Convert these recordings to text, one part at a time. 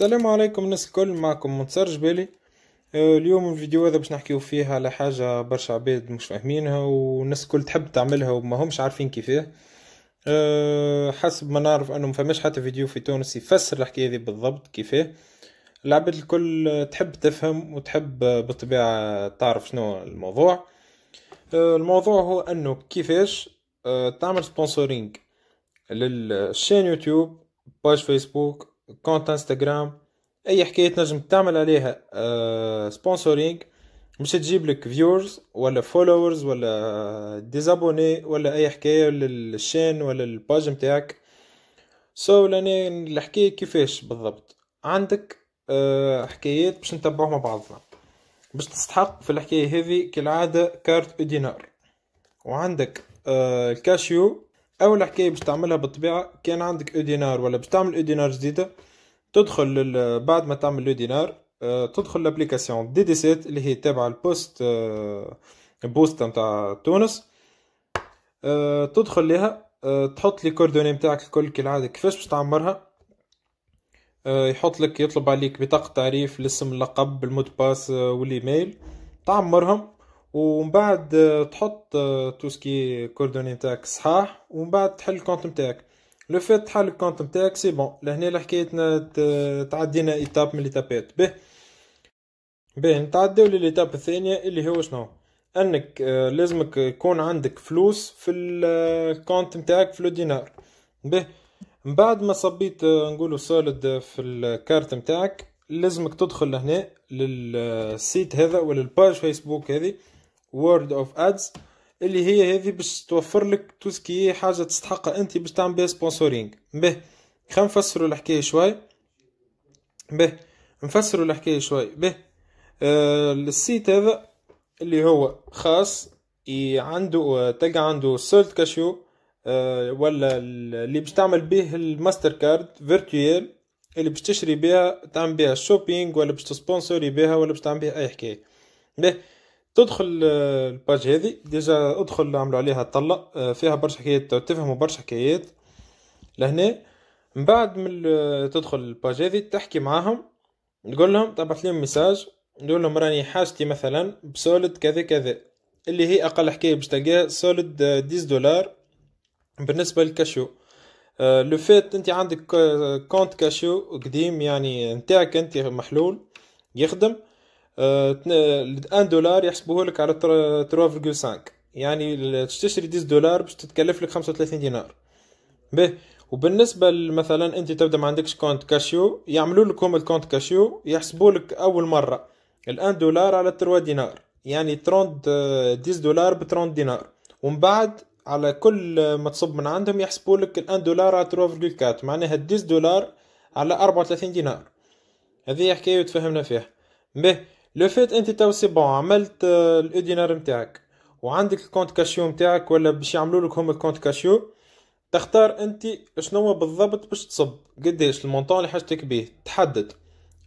السلام عليكم الناس الكل معكم منتصر جبالي آه، اليوم الفيديو هذا باش نحكيو فيه على حاجة برشا عباد مش فاهمينها والناس الكل تحب تعملها وما همش عارفين كيفاه آه، حسب ما نعرف انه ما فماش حتى فيديو في تونس يفسر الحكاية هذه بالضبط كيفاه العباد الكل تحب تفهم وتحب بالطبيعة تعرف شنو الموضوع آه، الموضوع هو انه كيفاش تعمل سبونسورينج للشين يوتيوب باج فيسبوك كونت انستغرام اي حكايه تنجم تعمل عليها سبونسورينغ آه، مش تجيب لك فيورز ولا فولورز ولا ديزابوني ولا اي حكايه للشين ولا الباج نتاعك سو so, لاني الحكايه كيفاش بالضبط عندك آه، حكايات باش نتبعوها مع بعضنا باش تستحق في الحكايه هذه كالعاده كارت دينار وعندك آه، الكاشيو اول حكايه باش تعملها بالطبيعه كان عندك او دينار ولا باش تعمل او دينار جديده تدخل بعد ما تعمل او دينار آه، تدخل لابليكاسيون دي دي سيت اللي هي تابعه البوست أه بوست نتاع تونس آه، تدخل لها آه، تحط لي كوردوني نتاعك الكل كالعاده كيفاش باش تعمرها يحط لك يطلب عليك بطاقه تعريف الاسم اللقب المود باس والايميل تعمرهم ومن بعد تحط توسكي كوردوني نتاعك صحاح ومن بعد تحل الكونت نتاعك لو فات تحل الكونت نتاعك سي بون لهنا حكايتنا تعدينا ايتاب من ليتابات به به نتعداو لليتاب الثانية اللي هو شنو انك آه، لازمك يكون عندك فلوس في آه، الكونت نتاعك في الدينار دينار به من بعد ما صبيت آه، نقولوا صالد في الكارت نتاعك لازمك تدخل لهنا للسيت هذا ولا الباج فيسبوك هذه وورد اوف ادز اللي هي هذه باش توفر لك توسكي حاجه تستحقها انت باش تعمل بها سبونسورينغ به خلينا نفسروا الحكايه شوي به نفسروا الحكايه شوي به آه، السيت هذا اللي هو خاص عنده تلقى عنده سولت كاشيو آه، ولا اللي باش تعمل به الماستر كارد فيرتويال اللي باش تشري بها تعمل بها الشوبينج ولا باش تسبونسوري بها ولا باش تعمل بها اي حكايه به تدخل آه، الباج هذه ديجا ادخل عملوا عليها طلة آه، فيها برشا حكايات تفهموا برشا حكايات لهنا من بعد من آه، تدخل الباج هذه تحكي معاهم تقول لهم تبعث لهم ميساج نقول لهم راني حاجتي مثلا بسولد كذا كذا اللي هي اقل حكايه باش تلقاها سوليد 10 دولار بالنسبه للكاشيو لو فات انت عندك كونت كاشيو قديم يعني نتاعك انت محلول يخدم 1 دولار يحسبوه لك على 3.5 يعني تشتري 10 دولار باش تتكلف لك 35 دينار به وبالنسبه مثلا انت تبدا ما عندكش كونت كاشيو يعملوا لكم الكونت كاشيو يحسبوا لك اول مره الان دولار على 3 دينار يعني 30 10 آه، دولار ب 30 دينار ومن بعد على كل ما تصب من عندهم يحسبوا لك الان دولار على 3.4 معناها 10 دولار على 34 دينار هذه حكايه تفهمنا فيها به لو فات انت تو سي بون عملت آه، الاودينار نتاعك وعندك الكونت كاشيو نتاعك ولا باش يعملوا لك هم الكونت كاشيو تختار انت شنو بالضبط باش تصب قداش المونطون اللي حاجتك بيه تحدد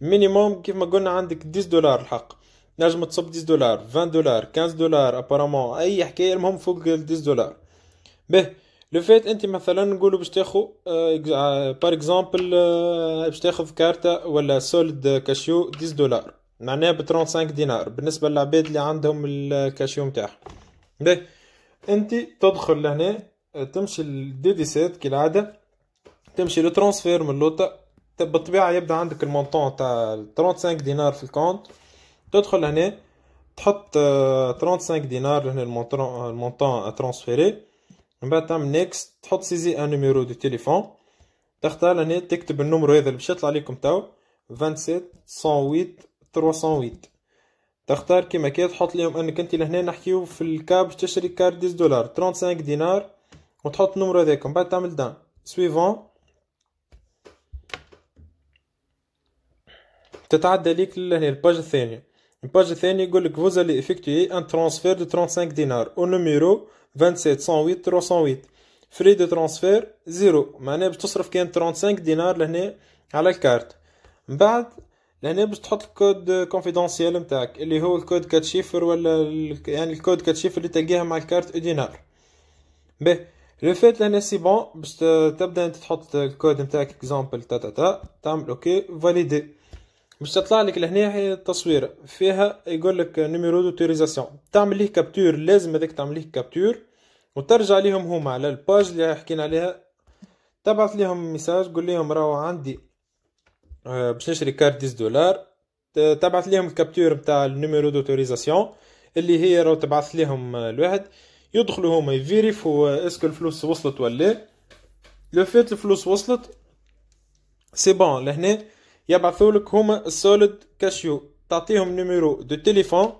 مينيموم كيف ما قلنا عندك 10 دولار الحق نجم تصب 10 دولار 20 دولار 15 دولار ابارامون اي حكايه المهم فوق 10 دولار به لو فات انت مثلا نقولوا باش تاخو بار آه، اكزامبل آه، باش تاخذ كارتا ولا سولد كاشيو 10 دولار معناها ب 35 دينار بالنسبه للعباد اللي عندهم الكاشيو نتاعهم باهي انت تدخل لهنا تمشي للدي دي للديديسات كالعاده تمشي لترانسفير من لوطا بالطبيعه يبدا عندك المونطون تاع 35 دينار في الكونت تدخل لهنا تحط 35 آه، دينار لهنا المونطون ترانسفيري من بعد تعمل نيكست تحط سيزي ان نيميرو دو تيليفون تختار لهنا تكتب النمرو هذا اللي باش يطلع لكم تو 27 108 308 تختار كيما كي تحط لهم انك انت لهنا نحكيو في الكاب تشري كارت 10 دولار 35 دينار وتحط النمره هذاك بعد تعمل دان سويفون تتعدى ليك لهنا الباج الثانيه الباج الثاني يقول لك فوز اللي افكتوي ان ترانسفير دو 35 دينار او نوميرو 2708 308 فري دو ترانسفير زيرو معناها باش تصرف كان 35 دينار لهنا على الكارت من بعد لان باش تحط الكود كونفيدونسيال نتاعك اللي هو الكود كاتشيفر ولا ال... يعني الكود كاتشيفر اللي تلقاه مع الكارت اودينار به لو فات لهنا سي بون باش تبدا انت تحط الكود نتاعك اكزامبل تا تا تا تعمل اوكي فاليدي باش تطلع لك لهنا هي التصويره فيها يقول لك نيميرو دوتوريزاسيون تعمل ليه كابتور لازم هذاك تعمل ليه كابتور وترجع ليهم هما على الباج اللي حكينا عليها تبعث ليهم ميساج قول ليهم راهو عندي آه، باش نشري كارت 10 دولار تبعث لهم الكابتور نتاع النيميرو دوتوريزاسيون اللي هي راه تبعث لهم آه، الواحد يدخلوا هما يفيريفو آه، اسكو الفلوس وصلت ولا لو فات الفلوس وصلت سي بون لهنا يبعثوا لك هما السوليد كاشيو تعطيهم نيميرو دو تليفون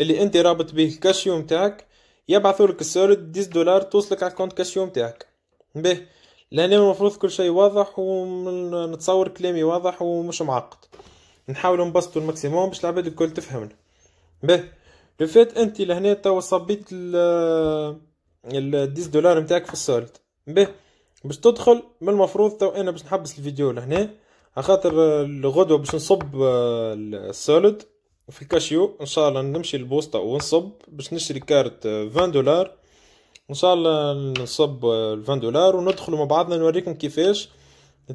اللي انت رابط به الكاشيو نتاعك يبعثوا لك السوليد 10 دولار توصلك على الكونت كاشيو نتاعك باهي لان المفروض كل شيء واضح ونتصور كلامي واضح ومش معقد نحاولوا نبسطوا الماكسيموم باش العباد الكل تفهمنا به لو فات انت لهنا توا صبيت ال 10 دولار نتاعك في السولد به باش تدخل من المفروض تو انا باش نحبس الفيديو لهنا خاطر الغدوه باش نصب السولد في الكاشيو ان شاء الله نمشي للبوسطه ونصب باش نشري كارت 20 آه، دولار ان شاء الله نصب ال دولار وندخلوا مع بعضنا نوريكم كيفاش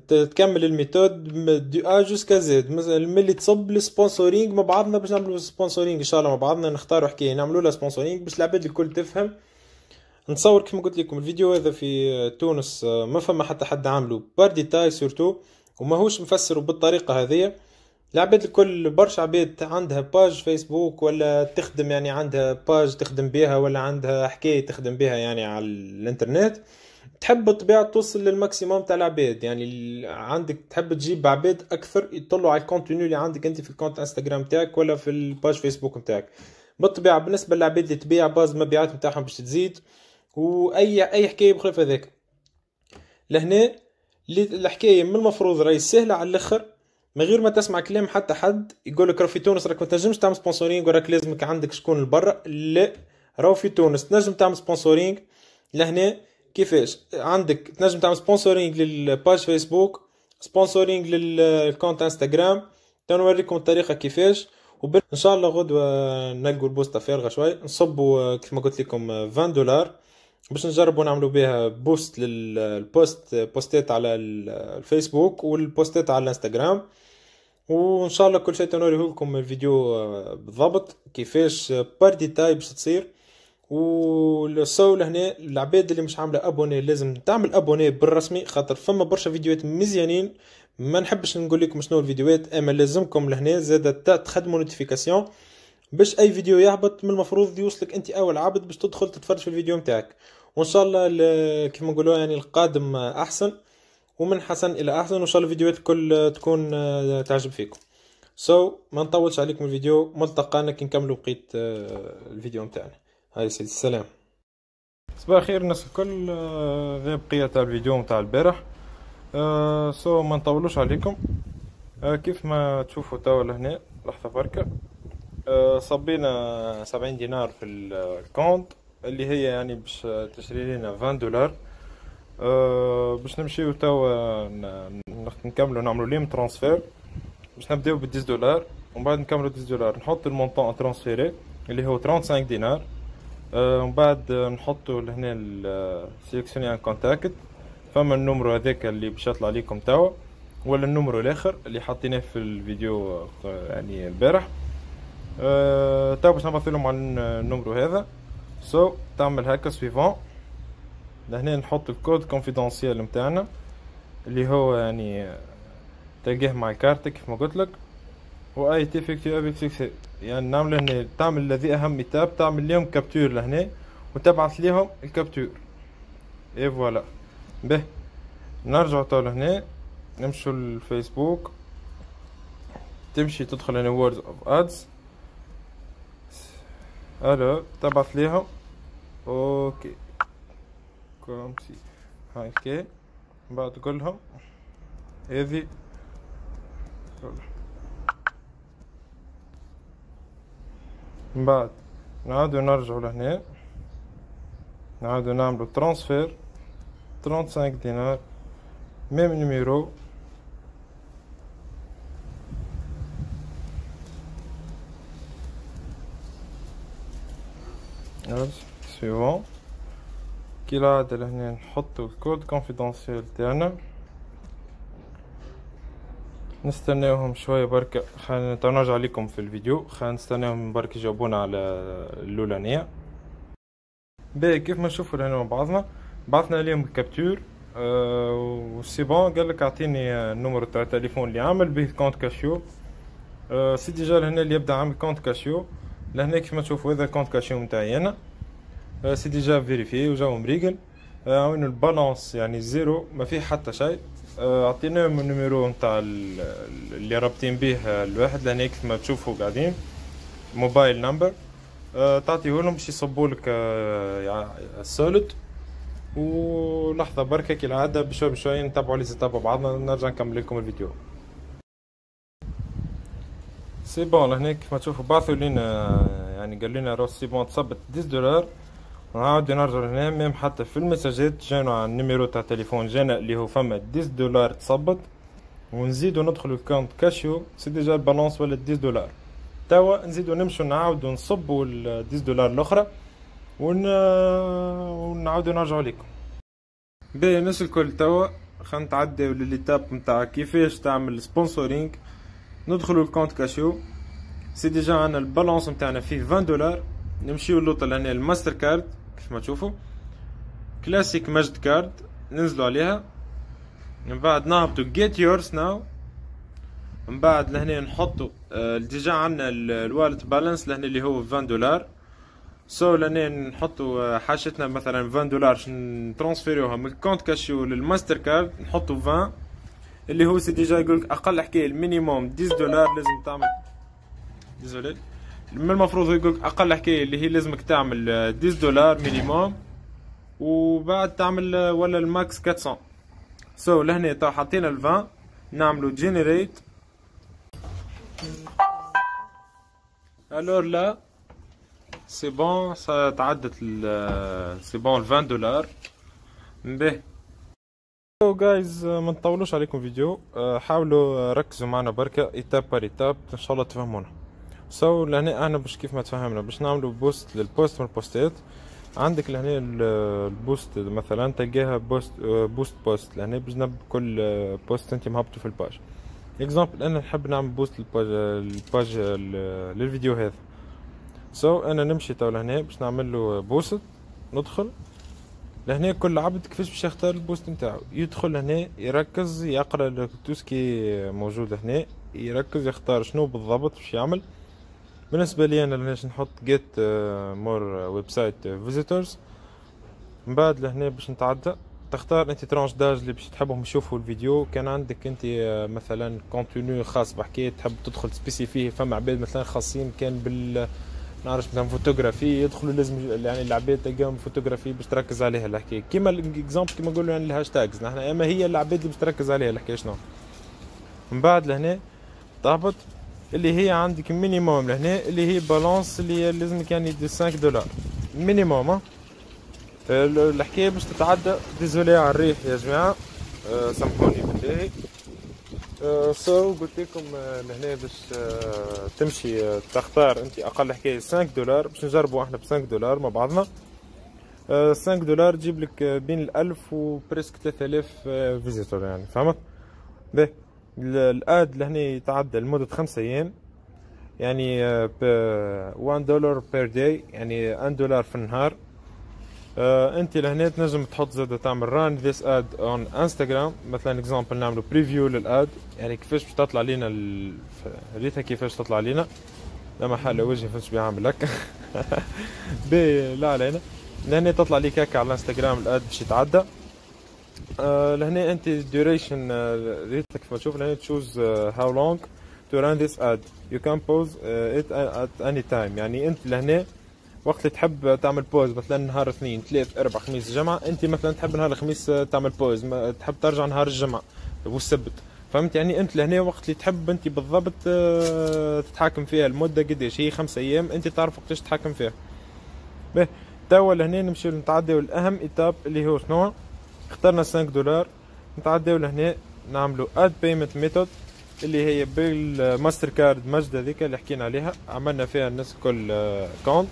تكمل الميثود دو ا جوسكا زد ملي تصب السبونسورينغ مع بعضنا باش نعملوا سبونسورينغ ان شاء الله مع بعضنا نختاروا حكايه نعملوا لها سبونسورينغ باش العباد الكل تفهم نتصور كما قلت لكم الفيديو هذا في تونس آه، ما فما حتى حد عامله بار ديتاي سورتو وماهوش مفسر بالطريقه هذه العباد الكل برشا عباد عندها باج فيسبوك ولا تخدم يعني عندها باج تخدم بها ولا عندها حكاية تخدم بها يعني على الانترنت تحب بالطبيعة توصل للماكسيموم تاع العباد يعني عندك تحب تجيب عباد أكثر يطلوا على الكونتينيو اللي عندك أنت في الكونت انستغرام تاعك ولا في الباج فيسبوك تاعك بالطبيعة بالنسبة للعباد اللي تبيع باز المبيعات نتاعهم باش تزيد وأي أي حكاية بخلاف هذاك لهنا الحكاية من المفروض راهي سهلة على الآخر من غير ما تسمع كلام حتى حد يقول لك راه في تونس راك ما تنجمش تعمل سبونسورينغ وراك لازمك عندك شكون لبرا لا راهو في تونس تنجم تعمل سبونسورينغ لهنا كيفاش عندك تنجم تعمل سبونسورينغ للباج فيسبوك سبونسورينغ للكونت انستغرام تنوريكم الطريقه كيفاش وبال... ان شاء الله غدوه نلقوا البوسته فارغه شوي نصبوا آه، ما قلت لكم 20 آه، دولار باش نجربوا نعملوا بها بوست للبوست بوستات على آه، الفيسبوك والبوستات على الانستغرام وان شاء الله كل شيء تنوري لكم الفيديو آه، بالضبط كيفاش بارتي آه، باش تصير والصول هنا العباد اللي مش عامله ابوني لازم تعمل ابوني بالرسمي خاطر فما برشا فيديوهات مزيانين ما نحبش نقول لكم شنو الفيديوهات اما لازمكم لهنا زاد تخدموا نوتيفيكاسيون باش اي فيديو يهبط من المفروض يوصلك انت اول عبد باش تدخل تتفرج في الفيديو نتاعك وان شاء الله كيما نقولوا يعني القادم احسن ومن حسن الى احسن وان شاء الله الفيديوهات الكل تكون آه، تعجب فيكم سو so, ما نطولش عليكم الفيديو ملتقانا كي نكملوا بقيه آه، الفيديو نتاعنا هاي سيدي السلام صباح الخير الناس الكل آه، غير بقيه تاع الفيديو نتاع البارح سو so, ما نطولوش عليكم كيف ما تشوفوا توا لهنا لحظه بركه صبينا 70 دينار في الكونت اللي هي يعني باش تشري لنا 20 دولار أه باش نمشيو توا نكملو نعملو ليم ترانسفير باش نبداو ب 10 دولار ومن بعد نكملو 10 دولار نحط المونطون ترانسفيري اللي هو 35 دينار أه ومن بعد نحطو لهنا سيليكسيوني ان كونتاكت فما النمرو هذاك اللي باش يطلع ليكم توا ولا النمرو الاخر اللي حطيناه في الفيديو يعني البارح أه توا باش نبعث لهم على النمرو هذا سو so, تعمل هكا سويفون لهنا نحط الكود كونفيدونسيال متاعنا اللي هو يعني تلقاه مع كارتك كيف ما قلت لك واي تي فيكتي ابي سكسي يعني نعمل هنا تعمل الذي اهم ايتاب تعمل لهم كابتور لهنا وتبعث لهم الكابتور اي فوالا به نرجع تو لهنا نمشوا للفيسبوك تمشي تدخل هنا وورد اوف ادز الو تبعث ليهم اوكي سي هاي كي بعد كلهم هذي من بعد نعاودو نرجعو لهنا نعاودو نعملو ترانسفير 35 دينار ميم نميرو نيميرو سيفون كالعادة لهنا نحطو الكود كونفيدونسيال تاعنا نستناوهم شوية بركة خلينا نرجع لكم في الفيديو خلينا نستناوهم برك يجاوبونا على اللولانية باهي كيف ما نشوفو لهنا مع بعضنا بعثنا عليهم الكابتور آه، و سي بون قالك اعطيني النمر تاع التليفون اللي عامل به كونت كاشيو آه، سي ديجا لهنا اللي يبدا عامل كونت كاشيو لهنا كيف ما تشوفوا هذا الكونت كاشيو نتاعي انا آه، سي ديجا فيريفي وجاهم مريقل عاونوا آه، البالانس يعني زيرو ما فيه حتى شيء آه، عطيناهم النيميرو نتاع اللي رابطين به الواحد لهنا كما تشوفوا قاعدين موبايل نمبر تعطيهولهم باش يصبولك السولد ولحظه بركه كالعاده بشوي بشوي نتبعوا لي ستاب بعضنا نرجع نكمل لكم الفيديو سي بون لهنا كما تشوفوا بعثوا لينا يعني قال لنا روس سي بون تصبت 10 دولار نعاود نرجع هنا ميم حتى في المساجات جانا على النيميرو تاع تليفون جانا اللي هو فما 10 دولار تصبط ونزيدو ندخلو الكونت كاشيو سي ديجا البالونس ولا 10 دولار توا نزيدو نمشو نعاودو نصبو ال 10 دولار الاخرى ون... ونعاودو نرجعو ليكم باهي الناس الكل توا خلينا نتعداو لليتاب نتاع كيفاش تعمل سبونسورينغ ندخلو الكونت كاشيو سي ديجا عندنا البالونس نتاعنا فيه 20 دولار نمشيو للوطة لهنا الماستر كارد كيف ما تشوفوا كلاسيك ماجد كارد ننزلوا عليها من بعد نهبطوا جيت يورس ناو من بعد لهنا نحطوا آه، ديجا عندنا الوالت بالانس لهنا اللي هو 20 دولار سو so لهنا نحطوا آه، حاجتنا مثلا 20 دولار نترانسفيروها من الكونت كاشيو للماستر كارد نحطوا 20 اللي هو سي ديجا يقولك اقل حكايه المينيموم 10 دولار لازم تعمل ديزولي ما المفروض يقولك اقل حكايه اللي هي لازمك تعمل 10 دولار مينيموم وبعد تعمل ولا الماكس 400 سو so, لهنا تو حطينا 20 نعملو جينيريت الور لا سي بون تعدت ال سي بون ال 20 دولار به سو جايز ما نطولوش عليكم فيديو حاولوا ركزوا معنا بركه ايتاب بار ايتاب ان شاء الله تفهمونا سو so, لهنا انا باش كيف ما تفهمنا باش نعملو بوست للبوست من البوستات عندك لهنا البوست مثلا تلقاها بوست بوست بوست لهنا بجنب كل بوست انت مهبطه في الباج اكزامبل انا نحب نعمل بوست للباج الباج للفيديو هذا سو so, انا نمشي تو لهنا باش نعمل له بوست ندخل لهنا كل عبد كيفاش باش يختار البوست نتاعو يدخل لهنا يركز يقرا توسكي موجود هنا يركز يختار شنو بالضبط باش يعمل بالنسبه لي انا باش نحط get آه، more website visitors من بعد لهنا باش نتعدى تختار انت ترانش داج اللي باش تحبهم يشوفوا الفيديو كان عندك انت آه، مثلا كونتوني خاص بحكايه تحب تدخل سبيسي فيه فما عباد مثلا خاصين كان بال نعرفش مثلا فوتوغرافي يدخلوا لازم يعني العباد تلقاهم فوتوغرافي باش تركز عليها الحكايه كيما الاكزامبل كيما نقولوا يعني الهاشتاجز نحن اما هي العباد اللي باش تركز عليها الحكايه شنو من بعد لهنا تهبط اللي هي عندك مينيموم لهنا اللي هي بالونس اللي لازمك يعني دي 5 دولار مينيموم الحكايه باش تتعدى ديزولي على الريح يا جماعه أه سامحوني بالله سو آه، قلت لكم آه، لهنا باش آه، تمشي تختار انت اقل حكايه 5 دولار باش نجربوا احنا ب 5 دولار مع بعضنا 5 دولار تجيب لك بين الألف وبريسك 3000 فيزيتور يعني فهمت؟ باهي الاد لهنا يتعدى لمده خمسة ايام يعني آه، ب 1 دولار بير داي يعني 1 دولار في النهار آه انت لهنا تنجم تحط زادة تعمل ران ذيس اد اون انستغرام مثلا اكزامبل نعملو بريفيو للاد يعني كيفاش باش تطلع لينا ال... ريتها كيفاش تطلع لينا لا محل وجهي فاش بيعمل لك بي لا علينا لهنا تطلع ليك هكا على الانستغرام الاد باش يتعدى آه، لهنا انت الديوريشن آه، ريتك ما تشوف لهنا تشوز هاو لونج تو ران ذيس اد يو كان بوز ات ات اني تايم يعني انت لهنا وقت اللي تحب تعمل بوز مثلا نهار اثنين ثلاث اربع خميس جمعه انت مثلا تحب نهار الخميس آه، تعمل بوز تحب ترجع نهار الجمعه والسبت فهمت يعني انت لهنا وقت اللي تحب انت بالضبط تتحكم فيها المده قديش هي خمس ايام انت تعرف وقتاش تتحكم فيها به توا لهنا نمشيو نتعداو الاهم ايتاب اللي هو شنو اخترنا 5 دولار نتعداو لهنا نعملو اد بيمنت ميثود اللي هي بالماستر كارد مجد هذيك اللي حكينا عليها عملنا فيها الناس كل كونت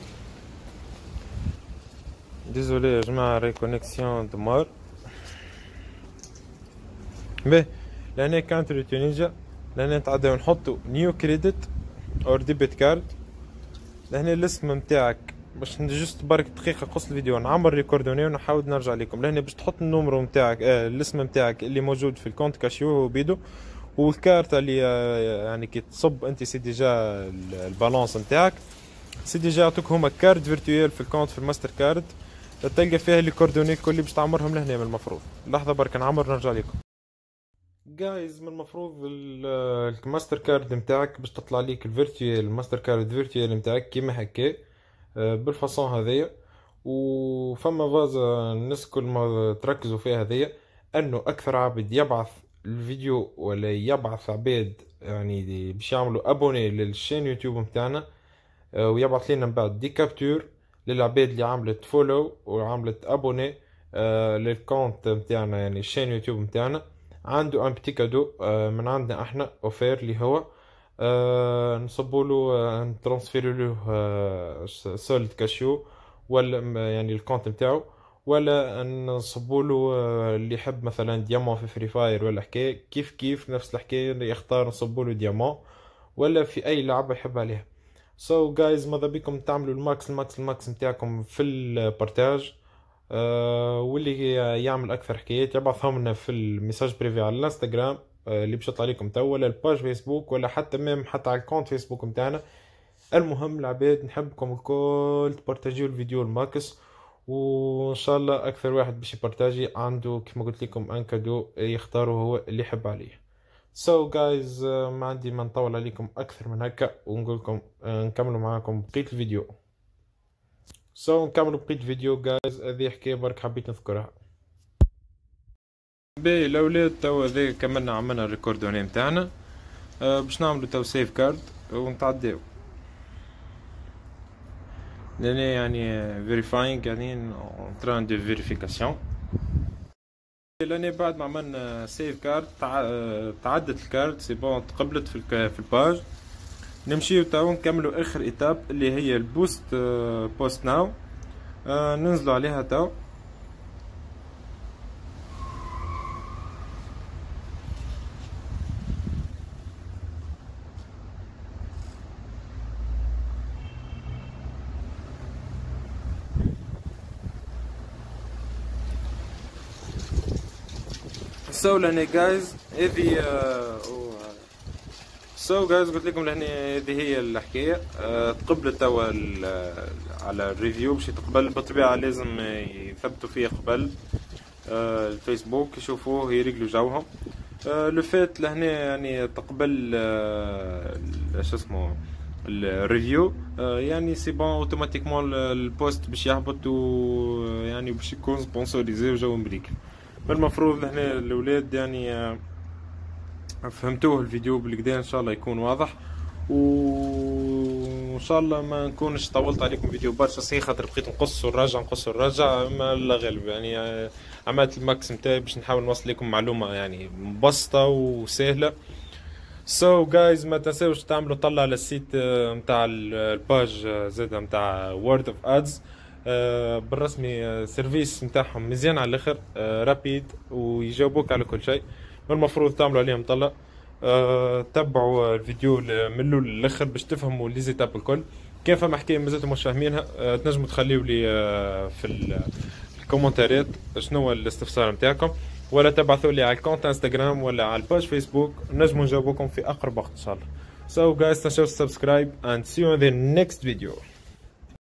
ديزولي يا جماعه ريكونيكسيون دمار باهي لهنا كانتري تونيجا لهنا نتعداو نحطو نيو كريدت اور ديبت كارد لهنا الاسم نتاعك باش جست برك دقيقة قص الفيديو نعمر ريكوردوني ونحاول نرجع لكم لهنا باش تحط النومرو نتاعك آه الاسم نتاعك اللي موجود في الكونت كاشيو وبيدو والكارت اللي آه، يعني كي تصب انت سي ديجا البالونس نتاعك سي ديجا يعطوك هما كارد فيرتويال في الكونت في الماستر كارد تلقى فيها لي كوردوني كل باش تعمرهم لهنا من المفروض لحظة برك نعمر نرجع لكم جايز من المفروض الماستر كارد نتاعك باش تطلع ليك الفيرتويال الماستر كارد فيرتويال نتاعك كيما هكا آه، بالفاصون هذيا وفما فازة الناس كل ما تركزوا فيها هذيا انه اكثر عبد يبعث الفيديو ولا يبعث عباد يعني باش يعملوا ابوني للشين يوتيوب متاعنا آه، ويبعث لنا من بعد دي كابتور للعباد اللي عملت فولو وعملت ابوني آه، للكونت متاعنا يعني الشين يوتيوب متاعنا عنده ان بتي كادو من عندنا احنا اوفير اللي هو آه، نصبوا له آه، نترانسفيرو له آه، سولد كاشيو ولا يعني الكونت نتاعو ولا نصبوا له اللي يحب مثلا ديامون في فري فاير ولا حكايه كيف كيف نفس الحكايه يختار نصبوا له ديامون ولا في اي لعبه يحب عليها سو so جايز ماذا بكم تعملوا الماكس الماكس الماكس نتاعكم في البارتاج واللي يعمل اكثر حكايات يبعثهم لنا في الميساج بريفي على الانستغرام آه، اللي باش يطلع لكم توا ولا الباج فيسبوك ولا حتى ميم حتى على الكونت فيسبوك نتاعنا المهم العباد نحبكم الكل تبارتاجيو الفيديو الماكس وان شاء الله اكثر واحد باش يبارتاجي عنده كما قلت لكم ان كادو يختاره هو اللي يحب عليه سو so جايز آه، ما عندي ما نطول عليكم اكثر من هكا ونقول لكم آه، نكملوا معاكم بقيه الفيديو سو so, نكملوا بقيه الفيديو جايز هذه حكايه برك حبيت نذكرها باهي الاولاد توا ذا كملنا عملنا الريكوردوني نتاعنا آه، باش نعملو توا سيف كارد ونتعداو لان يعني فيريفاينغ يعني اون تران دو فيريفيكاسيون لاني بعد ما عملنا سيف كارد آه، تعدت الكارد سي بون تقبلت في في الباج نمشيو توا نكملو اخر ايتاب اللي هي البوست بوست ناو ننزلو عليها توا آه، سو لهنا جايز هذي سو جايز قلت لكم لهنا هذه هي الحكايه تقبلت آه، توا آه، على الريفيو باش تقبل بالطبيعه لازم يثبتوا فيه قبل الفيسبوك يشوفوه يرجلوا جوهم لو فات لهنا يعني تقبل شو اسمه الريفيو يعني سي بون اوتوماتيكمون البوست باش يهبط ويعني باش يكون سبونسوريزي وجو امريكا فالمفروض احنا الاولاد يعني آه، فهمتوه الفيديو بالكدا ان شاء الله يكون واضح وان شاء الله ما نكونش طولت عليكم فيديو برشا سي خاطر بقيت نقص ونرجع نقص ونرجع ما لا غالب يعني عملت آه، الماكس نتاعي باش نحاول نوصل لكم معلومه يعني مبسطه وسهله سو so جايز ما تنساوش تعملوا طلع على السيت نتاع الباج زاد نتاع وورد اوف ادز آه، بالرسمي سيرفيس آه، نتاعهم مزيان على الاخر رابيد آه، ويجاوبوك على كل شيء المفروض تعملوا عليهم طلع تبعوا الفيديو من الاول للاخر باش تفهموا لي زيتاب الكل كان فما حكايه مازلتوا مش فاهمينها تنجموا تخليوا لي في الكومنتات شنو الاستفسار نتاعكم ولا تبعثوا لي على الكونت انستغرام ولا على الباج فيسبوك نجموا نجاوبكم في اقرب وقت ان شاء الله سو جايز تنشوا سبسكرايب اند سي يو ان ذا نيكست فيديو